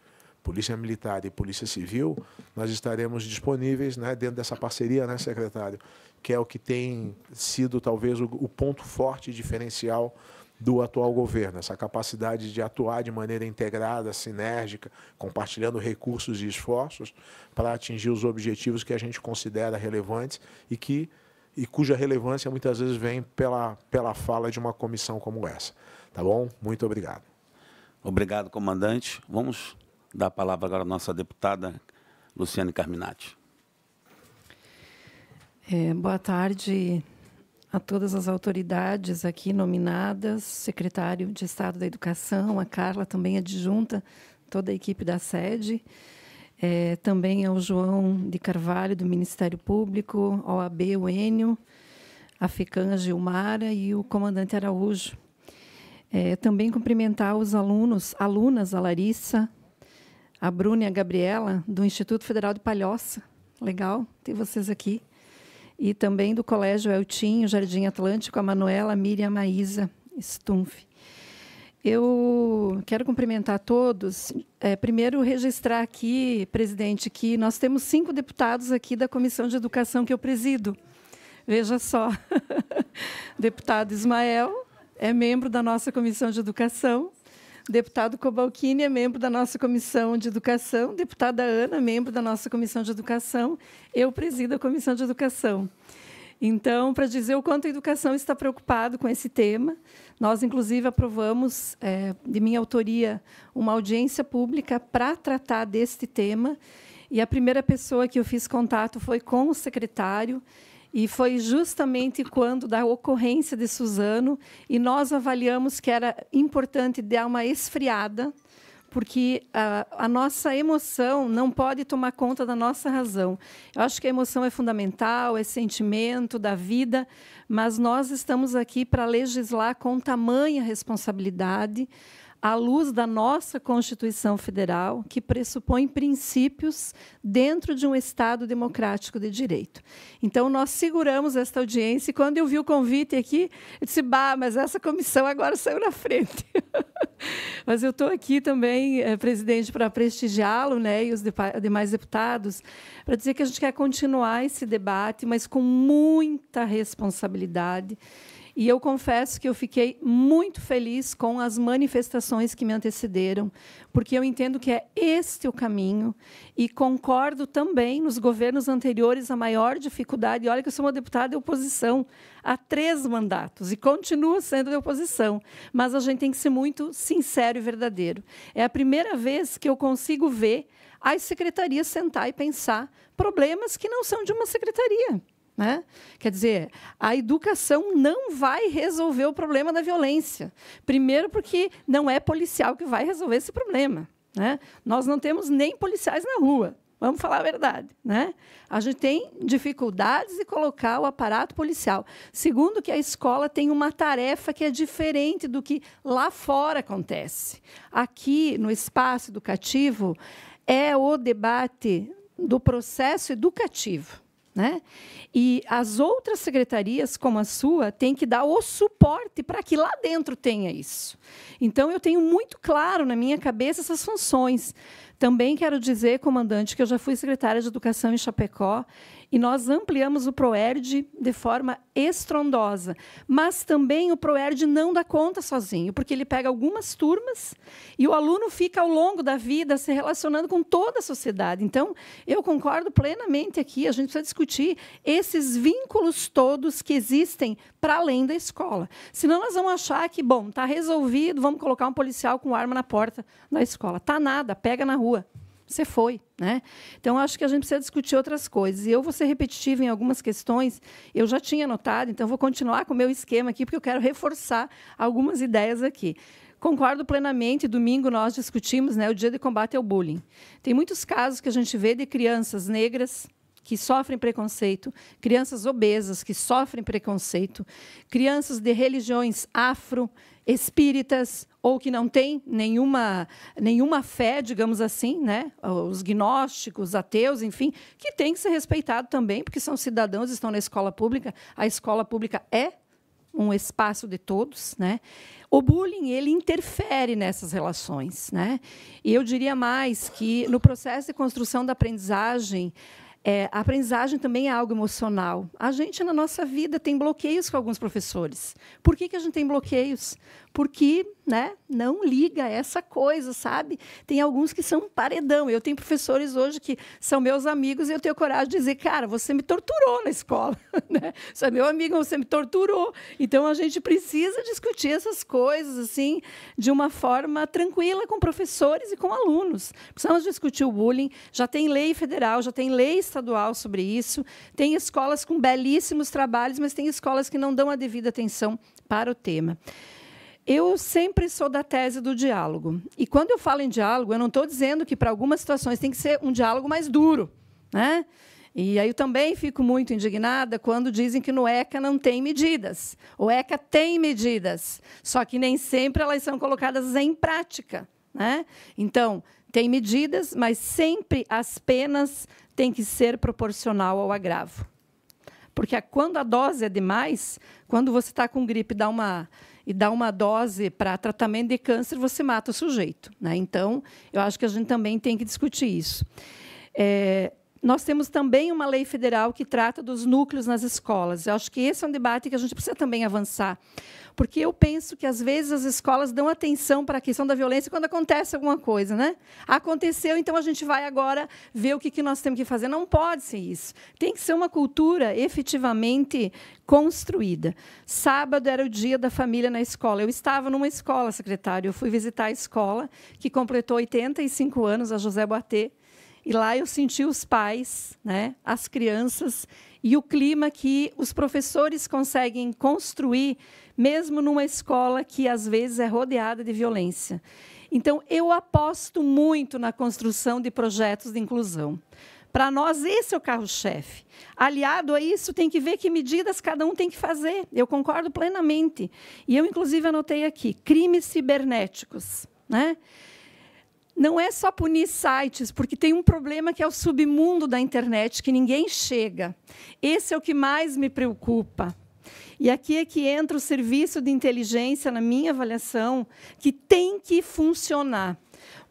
[SPEAKER 7] Polícia Militar e Polícia Civil, nós estaremos disponíveis né, dentro dessa parceria, né, secretário, que é o que tem sido talvez o, o ponto forte e diferencial do atual governo, essa capacidade de atuar de maneira integrada, sinérgica, compartilhando recursos e esforços para atingir os objetivos que a gente considera relevantes e que e cuja relevância muitas vezes vem pela, pela fala de uma comissão como essa. Tá bom? Muito obrigado.
[SPEAKER 1] Obrigado, comandante. Vamos dar a palavra agora à nossa deputada Luciane Carminati.
[SPEAKER 8] É, boa tarde, a todas as autoridades aqui nominadas, secretário de Estado da Educação, a Carla também adjunta, toda a equipe da sede, é, também ao João de Carvalho, do Ministério Público, ao AB, o Enio, a FECAN, a Gilmara e o comandante Araújo. É, também cumprimentar os alunos, alunas, a Larissa, a Bruna e a Gabriela, do Instituto Federal de Palhoça. Legal ter vocês aqui e também do Colégio Eltinho, Jardim Atlântico, a Manuela Miriam Maísa Stumpf. Eu quero cumprimentar todos. É, primeiro, registrar aqui, presidente, que nós temos cinco deputados aqui da Comissão de Educação que eu presido. Veja só, <laughs> deputado Ismael é membro da nossa Comissão de Educação, o deputado Cobalcini é membro da nossa Comissão de Educação, deputada Ana, membro da nossa Comissão de Educação, eu presido a Comissão de Educação. Então, para dizer o quanto a educação está preocupado com esse tema, nós, inclusive, aprovamos, é, de minha autoria, uma audiência pública para tratar deste tema. E a primeira pessoa que eu fiz contato foi com o secretário, e foi justamente quando da ocorrência de Suzano e nós avaliamos que era importante dar uma esfriada, porque a, a, nossa emoção não pode tomar conta da nossa razão. Eu acho que a emoção é fundamental, é sentimento da vida, mas nós estamos aqui para legislar com tamanha responsabilidade, à luz da nossa Constituição Federal, que pressupõe princípios dentro de um Estado democrático de direito. Então, nós seguramos esta audiência e, quando eu vi o convite aqui, eu disse, bah, mas essa comissão agora saiu na frente. <laughs> mas eu estou aqui também, eh, presidente, para prestigiá-lo né, e os demais deputados, para dizer que a gente quer continuar esse debate, mas com muita responsabilidade e eu confesso que eu fiquei muito feliz com as manifestações que me antecederam, porque eu entendo que é este o caminho e concordo também nos governos anteriores a maior dificuldade. Olha que eu sou uma deputada de oposição há três mandatos e continuo sendo de oposição, mas a gente tem que ser muito sincero e verdadeiro. É a primeira vez que eu consigo ver as secretarias sentar e pensar problemas que não são de uma secretaria. Né? Quer dizer, a educação não vai resolver o problema da violência. Primeiro, porque não é policial que vai resolver esse problema. Né? Nós não temos nem policiais na rua. Vamos falar a verdade, né? A gente tem dificuldades de colocar o aparato policial. Segundo, que a escola tem uma tarefa que é diferente do que lá fora acontece. Aqui, no espaço educativo, é o debate do processo educativo. Né? E as outras secretarias, como a sua, têm que dar o suporte para que lá dentro tenha isso. Então, eu tenho muito claro na minha cabeça essas funções. Também quero dizer, comandante, que eu já fui secretária de Educação em Chapecó e nós ampliamos o ProERD de forma estrondosa. Mas também o ProERD não dá conta sozinho, porque ele pega algumas turmas e o aluno fica ao longo da vida se relacionando com toda a sociedade. Então, eu concordo plenamente aqui, a gente precisa discutir esses vínculos todos que existem para além da escola. Senão nós vamos achar que, bom, está resolvido, vamos colocar um policial com arma na porta da escola. Tá nada, pega na rua. Você foi, né? Então acho que a gente precisa discutir outras coisas. E eu vou ser repetitiva em algumas questões. Eu já tinha notado, então vou continuar com o meu esquema aqui porque eu quero reforçar algumas ideias aqui. Concordo plenamente. Domingo nós discutimos, né, o Dia de Combate ao Bullying. Tem muitos casos que a gente vê de crianças negras, que sofrem preconceito, crianças obesas que sofrem preconceito, crianças de religiões afro, espíritas ou que não têm nenhuma, nenhuma fé, digamos assim, né? os gnósticos, ateus, enfim, que tem que ser respeitado também, porque são cidadãos, estão na escola pública. A escola pública é um espaço de todos, né? O bullying ele interfere nessas relações, né? E eu diria mais que no processo de construção da aprendizagem é, a aprendizagem também é algo emocional. A gente, na nossa vida, tem bloqueios com alguns professores. Por que, que a gente tem bloqueios? porque né, não liga essa coisa, sabe? Tem alguns que são paredão. Eu tenho professores hoje que são meus amigos e eu tenho coragem de dizer, cara, você me torturou na escola. <laughs> Né? Você é meu amigo, você me torturou. Então a gente precisa discutir essas coisas assim de uma forma tranquila com professores e com alunos. Precisamos discutir o bullying. Já tem lei federal, já tem lei estadual sobre isso. Tem escolas com belíssimos trabalhos, mas tem escolas que não dão a devida atenção para o tema. Eu sempre sou da tese do diálogo. E quando eu falo em diálogo, eu não estou dizendo que para algumas situações tem que ser um diálogo mais duro, né? E aí eu também fico muito indignada quando dizem que no ECA não tem medidas. O ECA tem medidas, só que nem sempre elas são colocadas em prática, né? Então, tem medidas, mas sempre as penas têm que ser proporcional ao agravo. Porque quando a dose é demais, quando você está com gripe, dá uma e dá uma dose para tratamento de câncer, você mata o sujeito. Né? Então, eu acho que a gente também tem que discutir isso. É, nós temos também uma lei federal que trata dos núcleos nas escolas. Eu acho que esse é um debate que a gente precisa também avançar, porque eu penso que às vezes as escolas dão atenção para a questão da violência quando acontece alguma coisa, né? Aconteceu, então a gente vai agora ver o que, que nós temos que fazer. Não pode ser isso. Tem que ser uma cultura efetivamente construída. Sábado era o dia da família na escola. Eu estava numa escola, secretário. Eu fui visitar a escola que completou 85 anos, a José Boatê e lá eu senti os pais, né, as crianças e o clima que os professores conseguem construir, mesmo numa escola que às vezes é rodeada de violência. Então, eu aposto muito na construção de projetos de inclusão. Para nós, esse é o carro-chefe. Aliado a isso, tem que ver que medidas cada um tem que fazer. Eu concordo plenamente. E eu, inclusive, anotei aqui: crimes cibernéticos. Né? não é só punir sites, porque tem um problema que é o submundo da internet, que ninguém chega. Esse é o que mais me preocupa. E aqui é que entra o serviço de inteligência, na minha avaliação, que tem que funcionar.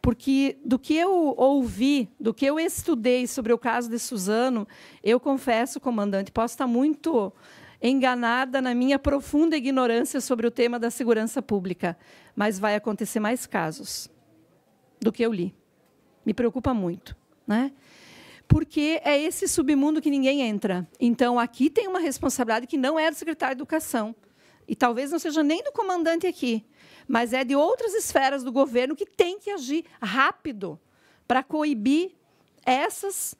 [SPEAKER 8] Porque do que eu ouvi, do que eu estudei sobre o caso de Suzano, eu confesso, comandante, posso estar muito enganada na minha profunda ignorância sobre o tema da segurança pública, mas vai acontecer mais casos do que eu li. Me preocupa muito, né? Porque é esse submundo que ninguém entra. Então, aqui tem uma responsabilidade que não é do secretário de Educação. E talvez não seja nem do comandante aqui, mas é de outras esferas do governo que tem que agir rápido para coibir essas,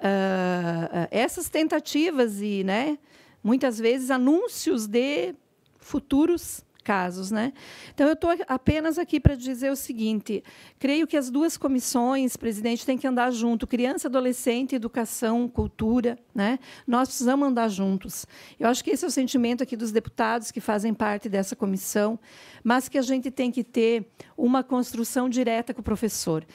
[SPEAKER 8] uh, essas tentativas e, né, muitas vezes, anúncios de futuros casos. Né? Então, eu estou apenas aqui para dizer o seguinte: creio que as duas comissões, presidente, têm que andar junto, criança, adolescente, educação, cultura. Né? Nós precisamos andar juntos. Eu acho que esse é o sentimento aqui dos deputados que fazem parte dessa comissão, mas que a gente tem que ter uma construção direta com o professor.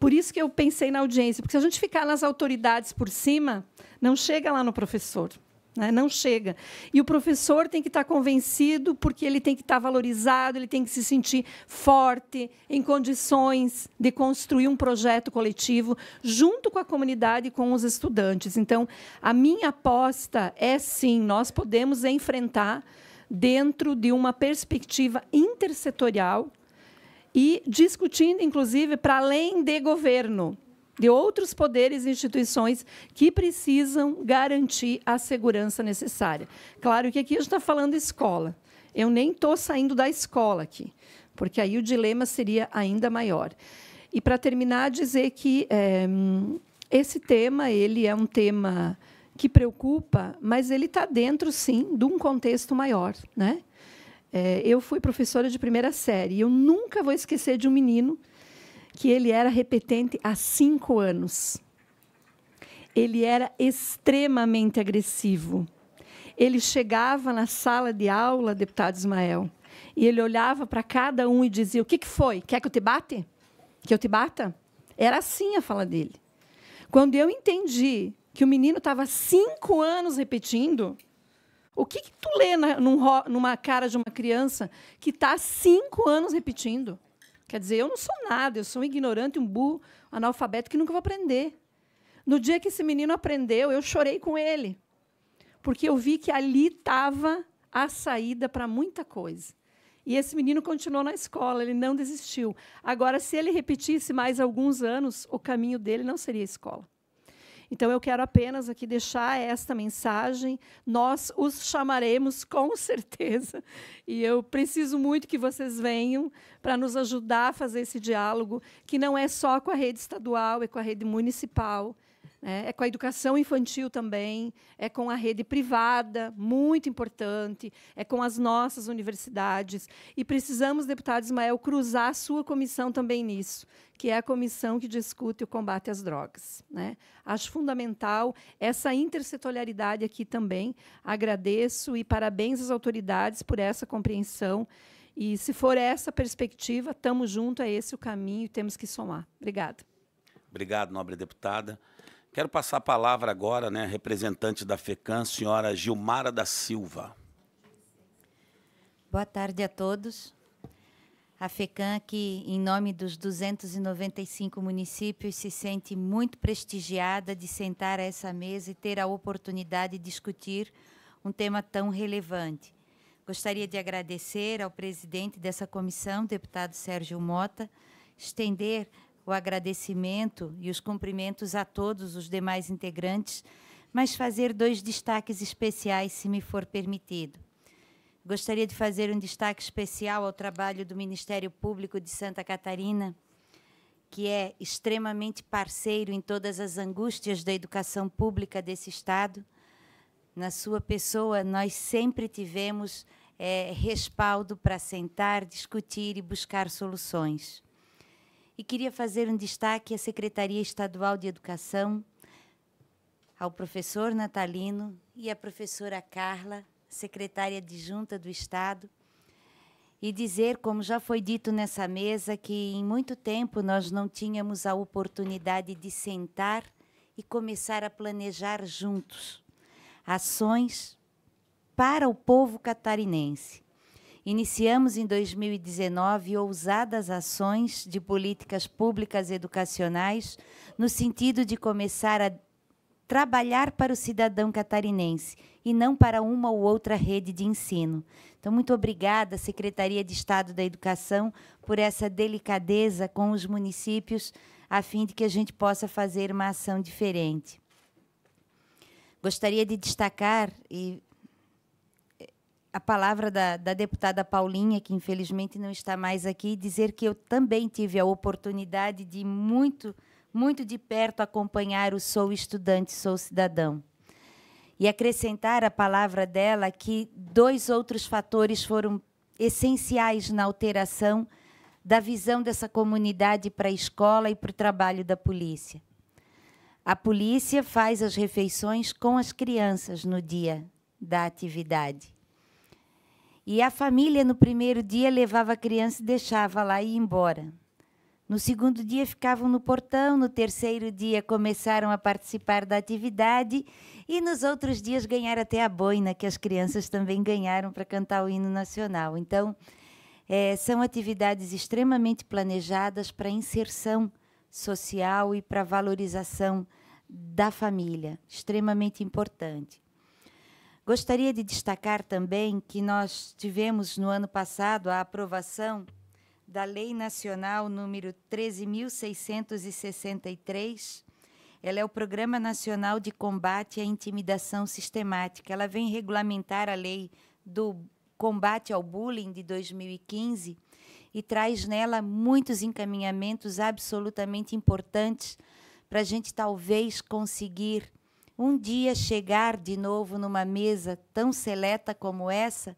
[SPEAKER 8] Por isso que eu pensei na audiência, porque se a gente ficar nas autoridades por cima, não chega lá no professor. Né? Não chega. E o professor tem que estar convencido, porque ele tem que estar valorizado, ele tem que se sentir forte, em condições de construir um projeto coletivo junto com a comunidade e com os estudantes. Então, a minha aposta é sim, nós podemos enfrentar dentro de uma perspectiva intersetorial e discutindo, inclusive, para além de governo de outros poderes e instituições que precisam garantir a segurança necessária. Claro que aqui a gente está falando escola. Eu nem estou saindo da escola aqui, porque aí o dilema seria ainda maior. E para terminar, dizer que é, esse tema ele é um tema que preocupa, mas ele está dentro, sim, de um contexto maior, né? É, eu fui professora de primeira série e eu nunca vou esquecer de um menino que ele era repetente há cinco anos. Ele era extremamente agressivo. Ele chegava na sala de aula, deputado Ismael, e ele olhava para cada um e dizia: O que, que foi? Quer que eu te bate? Que eu te bata? Era assim a fala dele. Quando eu entendi que o menino estava cinco anos repetindo, o que, que tu lê na, num, numa cara de uma criança que está cinco anos repetindo? Quer dizer, eu não sou nada, eu sou um ignorante, um burro, um analfabeto que nunca vou aprender. No dia que esse menino aprendeu, eu chorei com ele, porque eu vi que ali estava a saída para muita coisa. E esse menino continuou na escola, ele não desistiu. Agora, se ele repetisse mais alguns anos, o caminho dele não seria a escola. Então, eu quero apenas aqui deixar esta mensagem. Nós os chamaremos com <laughs> certeza. E eu preciso muito que vocês venham para nos ajudar a fazer esse diálogo, que não é só com a rede estadual, é com a rede municipal né? é com a educação infantil também, é com a rede privada, muito importante, é com as nossas universidades. E precisamos, deputado Ismael, cruzar a sua comissão também nisso, que é a comissão que discute o combate às drogas. Né? Acho fundamental essa intersetorialidade aqui também. Agradeço e parabéns às autoridades por essa compreensão. E se for essa perspectiva, estamos juntos, é esse o caminho e temos que somar. Obrigada.
[SPEAKER 1] Obrigado, nobre deputada. Quero passar a palavra agora, né, representante da FECAM, senhora Gilmara da Silva.
[SPEAKER 9] Boa tarde a todos. A FECAM, que em nome dos 295 municípios, se sente muito prestigiada de sentar a essa mesa e ter a oportunidade de discutir um tema tão relevante. Gostaria de agradecer ao presidente dessa comissão, deputado Sérgio Mota, estender o agradecimento e os cumprimentos a todos os demais integrantes, mas fazer dois destaques especiais, se me for permitido. Gostaria de fazer um destaque especial ao trabalho do Ministério Público de Santa Catarina, que é extremamente parceiro em todas as angústias da educação pública desse Estado. Na sua pessoa, nós sempre tivemos é, respaldo para sentar, discutir e buscar soluções. E queria fazer um destaque à Secretaria Estadual de Educação, ao professor Natalino e à professora Carla, secretária adjunta do Estado, e dizer, como já foi dito nessa mesa, que em muito tempo nós não tínhamos a oportunidade de sentar e começar a planejar juntos ações para o povo catarinense. Iniciamos em 2019 ousadas ações de políticas públicas educacionais no sentido de começar a trabalhar para o cidadão catarinense e não para uma ou outra rede de ensino. Então, muito obrigada, Secretaria de Estado da Educação, por essa delicadeza com os municípios, a fim de que a gente possa fazer uma ação diferente. Gostaria de destacar e a palavra da, da, deputada Paulinha, que infelizmente não está mais aqui, dizer que eu também tive a oportunidade de muito, muito de perto acompanhar o Sou Estudante, Sou Cidadão. E acrescentar a palavra dela que dois outros fatores foram essenciais na alteração da visão dessa comunidade para a escola e para o trabalho da polícia. A polícia faz as refeições com as crianças no dia da atividade e a família, no primeiro dia, levava a criança e deixava lá e ia embora. No segundo dia, ficavam no portão. No terceiro dia, começaram a participar da atividade. E nos outros dias, ganharam até a boina, que as crianças também ganharam para cantar o hino nacional. Então, é, são atividades extremamente planejadas para inserção social e para valorização da família, extremamente importante. Gostaria de destacar também que nós tivemos no ano passado a aprovação da Lei Nacional número 13663. Ela é o Programa Nacional de Combate à Intimidação Sistemática. Ela vem regulamentar a lei do combate ao bullying de 2015 e traz nela muitos encaminhamentos absolutamente importantes para a gente talvez conseguir um dia chegar de novo numa mesa tão seleta como essa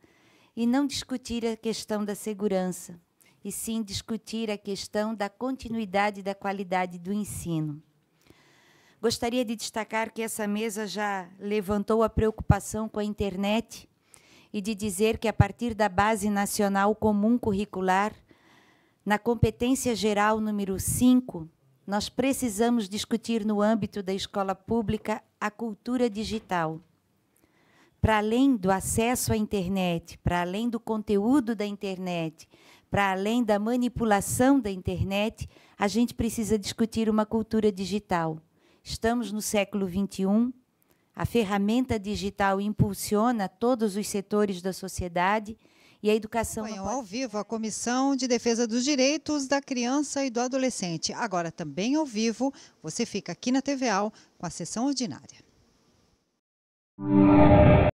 [SPEAKER 9] e não discutir a questão da segurança, e sim discutir a questão da continuidade da qualidade do ensino. Gostaria de destacar que essa mesa já levantou a preocupação com a internet e de dizer que, a partir da Base Nacional Comum Curricular, na competência geral número 5, nós precisamos discutir no âmbito da escola pública a cultura digital. Para além do acesso à internet, para além do conteúdo da internet, para além da manipulação da internet, a gente precisa discutir uma cultura digital. Estamos no século XXI, a ferramenta digital impulsiona todos os setores da sociedade e a educação. pode... ao vivo a Comissão de Defesa dos Direitos da Criança e do Adolescente. Agora também ao vivo, você fica aqui na TVA com a sessão ordinária.